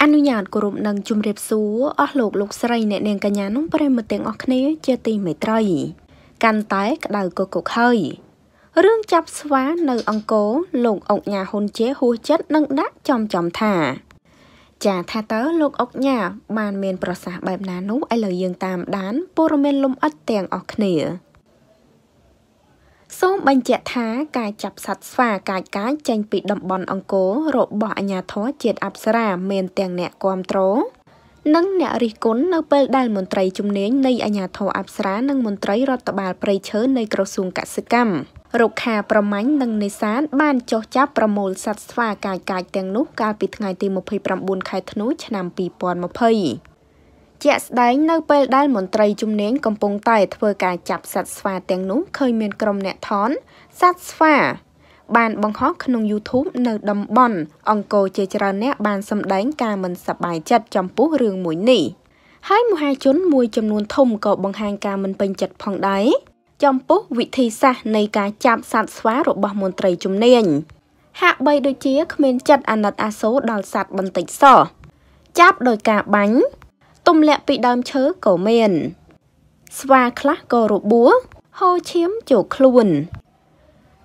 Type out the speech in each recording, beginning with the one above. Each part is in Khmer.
អនុញ្ញាតគោរពនិងជំរាបសួរអស់លោកលោកស្រីអ្នកនាងកញ្ញានោះប្រិមត្តទាំងអស់គ្នាជាទីមេត្រី កាន់តែក្តៅកកុកហើយរឿងចាប់ស្វានៅអង្គរលោកអុកញ៉ាហ៊ុនជាហួសចិត្តនិងដាក់ចំចំថាចាថាតើលោកអុកញ៉ាបានមានប្រសាសន៍បែបណានោះឥឡូវយើងតាមដានព័ត៌មានលំអិតទាំងអស់គ្នាសូមបញ្ជាក់ថាការចាប់សត្វស្វាកាចកាចចេញពីតំបន់អង្គររបស់អាជ្ញាធរជាតិអប្សរាមានទាំងអ្នកគ្រប់គ្រងនិងអ្នករិះគន់នៅពេលដែលមន្ត្រីជំនាញនៃអាជ្ញាធរអប្សរា និងមន្ត្រីរដ្ឋបាលព្រៃឈើនៃក្រសួងកសិកម្មរុក្ខាប្រមាញ់និងនេសាទបានចុះចាប់ប្រមូលសត្វស្វាកាចកាចទាំងនោះកាលពីថ្ងៃទី29ខែធ្នូឆ្នាំ2020ជាក់ស្ដែងនៅពេលដែលមន្ត្រីជំនាញកំពុងតែធ្វើការចាប់សត្វស្វាទាំងនោះឃើញមានក្រុមអ្នកថនសត្វស្វាបានបង្ហោះក្នុង YouTube នៅតំបន់អង្គរជាច្រើនអ្នកបានសម្ដែងការមិនសប្បាយចិត្តចំពោះរឿងមួយនេះហើយមហាជនមួយចំនួនធំក៏បង្ហាញការមិនពេញចិត្តផងដែរចំពោះវិធីសាស្ត្រនៃការចាប់សត្វស្វារបស់មន្ត្រីជំនាញហាក់បីដូចជាគ្មានចិត្តអាណិតអាសូរដល់សត្វបន្តិចសោះចាប់ដោយការបាញ់ទម្លាក់ពីដើមឈើក៏មានស្វាខ្លះក៏របួសហូរឈាមចូលខ្លួន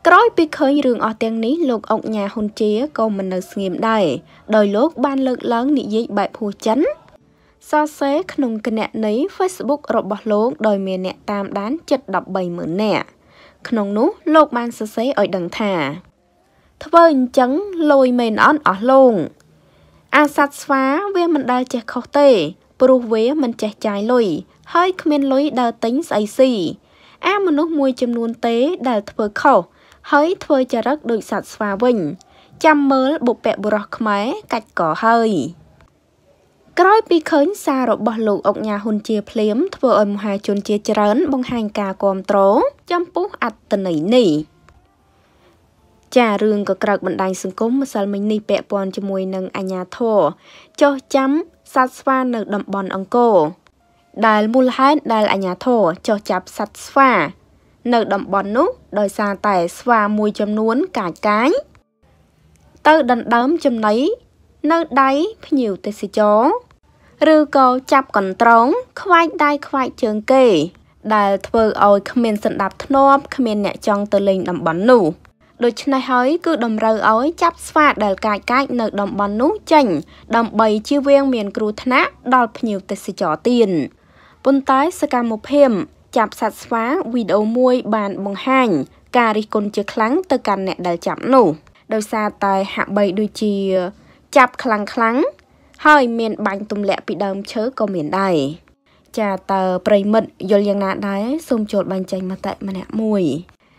ក្រោយពីឃើញរឿងអស់ទាំងនេះលោកអុកញ៉ាហ៊ុនជាក៏មិននៅស្ងៀមដែរដោយលោកបានលើកឡើងនិយាយបែបហួសចិនសរសេរក្នុងគណនី Facebook របស់លោកដោយមានអ្នកតាមដានជិត130,000នាក់ក្នុងនោះលោកបានសរសេរឲ្យដឹងថា ធ្វើអញ្ចឹងលុយមែនអត់អស់លងអាសត្វស្វាវាមិនដែលចេះខុសទេព្រោះវាមិនចេះចាយលុយហើយគ្មានលុយដើរទិញស្អីស៊ីអាមនុស្សមួយចំនួនទេ ដែលធ្វើខុសហើយធ្វើចរិតដូចសត្វស្វាវិញចាំមើលបុព្វបុរសខ្មែរកាច់កហើយក្រោយពីឃើញសាររបស់លោកអុកញ៉ាហ៊ុនជាភ្លាមធ្វើឲ្យមហាជនជាច្រើន បង្ហាញការគាំទ្រចំពោះអត្តន័យនេះចារឿងក៏ក្រោកបណ្ដាញសង្គមម្សិលមិញនេះពាក់ព័ន្ធជាមួយនឹងអាញាធរចោះចាំសត្វស្វានៅតំបន់អង្គរដែលមូលហេតុដែលអាញាធរចោះចាប់សត្វស្វា នៅតំបន់នោះ ដោយសារតែស្វាមួយចំនួនកាចកាញទៅដណ្ដើមចំណីនៅដៃភ្ញៀវទេសចរឬក៏ចាប់កន្ត្រងខ្វាយដៃខ្វាយជើងគេ ដែល ធ្វើឲ្យគ្មានសន្តាប់ធ្នាប់គ្មានអ្នកចង់ទៅលេងតំបន់នោះដូច្នេះហើយគឺតម្រូវឲ្យចាប់ស្វាដែលកាចកាចនៅតំបន់នោះចេញដើម្បីជៀសវាងមានគ្រោះថ្នាក់ដល់ភ្ញៀវទេសចរទៀតប៉ុន្តែសកម្មភាពចាប់សត្វស្វាវីដេអូមួយ បានបង្ហាញ ការរិះគន់ជាខ្លាំងទៅកាន់អ្នកដែលចាប់នោះដោយសារតែហាក់បីដូចជា ចាប់ខ្លាំងខ្លាំងហើយ មាន បាញ់ទម្លាក់ពីដើមឈើក៏មានដែរចាតើប្រិមិត្តយល់យ៉ាងណាដែរសូមចូលបញ្ចេញមតិម្នាក់មួយ